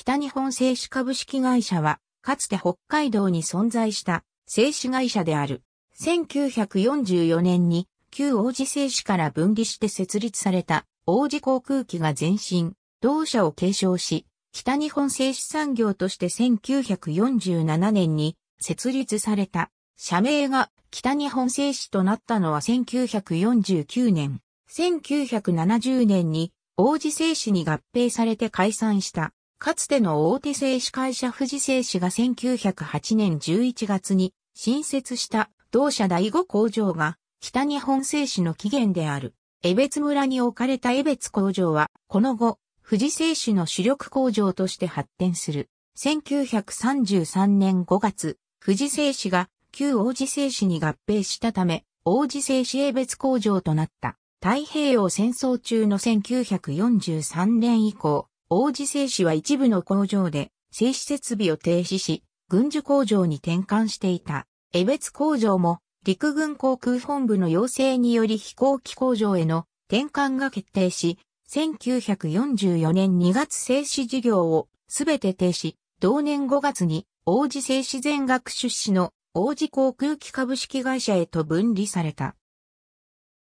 北日本製紙株式会社は、かつて北海道に存在した製紙会社である。1944年に旧王子製紙から分離して設立された王子航空機が前身、同社を継承し、北日本製紙産業として1947年に設立された。社名が北日本製紙となったのは1949年、1970年に王子製紙に合併されて解散したかつての大手製紙会社富士製紙が1908年11月に新設した同社第5工場が北日本製紙の起源である。江別村に置かれた江別工場は、この後、富士製紙の主力工場として発展する。1933年5月、富士製紙が旧王子製紙に合併したため、王子製紙江別工場となった。太平洋戦争中の1943年以降、王子製紙は一部の工場で製紙設備を停止し、軍需工場に転換していた。江別工場も陸軍航空本部の要請により飛行機工場への転換が決定し、1944年2月製紙事業をすべて停止、同年5月に王子製紙全額出資の王子航空機株式会社へと分離された。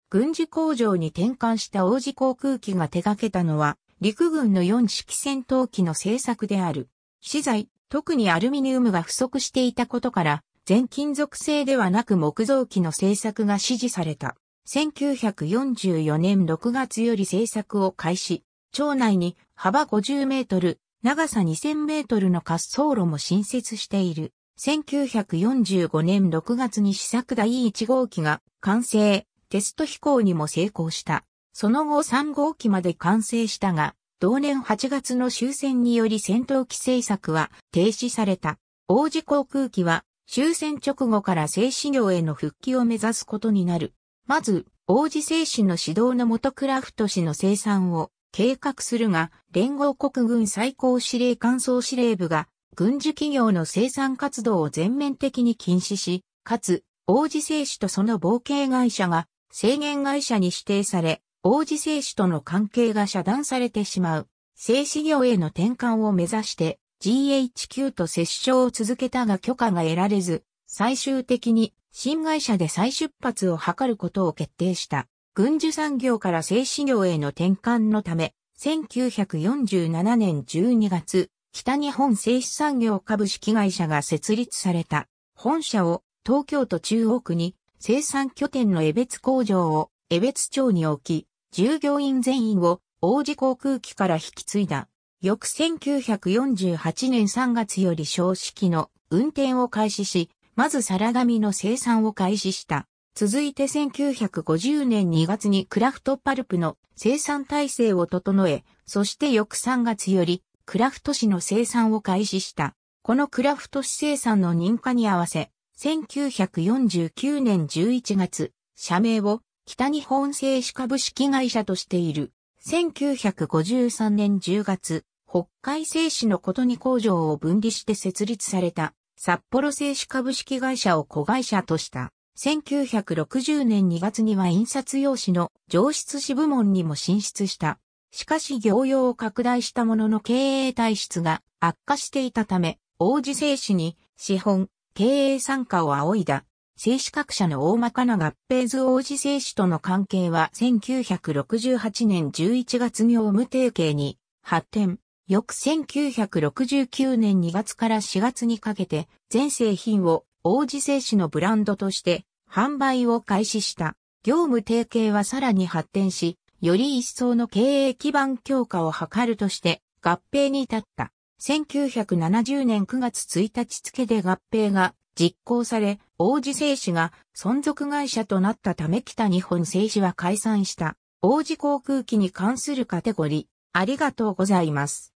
軍事工場に転換した王子航空機が手掛けたのは陸軍の4式戦闘機の製作である。資材、特にアルミニウムが不足していたことから、全金属製ではなく木造機の製作が指示された。1944年6月より製作を開始、町内に幅50メートル、長さ2000メートルの滑走路も新設している。1945年6月に試作第1号機が完成、テスト飛行にも成功した。その後3号機まで完成したが、同年8月の終戦により戦闘機製作は停止された。王子航空機は終戦直後から製紙業への復帰を目指すことになる。まず、王子製紙の指導の元クラフト氏の生産を計画するが、連合国軍最高司令官総司令部が軍事企業の生産活動を全面的に禁止し、かつ、王子製紙とその冒険会社が制限会社に指定され、王子製紙との関係が遮断されてしまう、製紙業への転換を目指して GHQ と接触を続けたが許可が得られず、最終的に新会社で再出発を図ることを決定した。軍需産業から製紙業への転換のため、1947年12月、北日本製紙産業株式会社が設立された。本社を東京都中央区に生産拠点の江別工場を江別町に置き、従業員全員を王子航空機から引き継いだ。翌1948年3月より少式の運転を開始し、まず皿紙の生産を開始した。続いて1950年2月にクラフトパルプの生産体制を整え、そして翌3月よりクラフト紙の生産を開始した。このクラフト紙生産の認可に合わせ、1949年11月、社名を北日本製紙株式会社としている。1953年10月、北海製紙のことに工場を分離して設立された札幌製紙株式会社を子会社とした。1960年2月には印刷用紙の上質紙部門にも進出した。しかし業用を拡大したものの経営体質が悪化していたため、王子製紙に資本、経営参加を仰いだ静止学者の大まかな合併図王子静止との関係は1968年11月業務提携に発展。翌1969年2月から4月にかけて全製品を王子製紙のブランドとして販売を開始した。業務提携はさらに発展し、より一層の経営基盤強化を図るとして合併に至った。1970年9月1日付で合併が実行され、王子製紙が存続会社となったため北日本製紙は解散した。王子航空機に関するカテゴリー。ありがとうございます。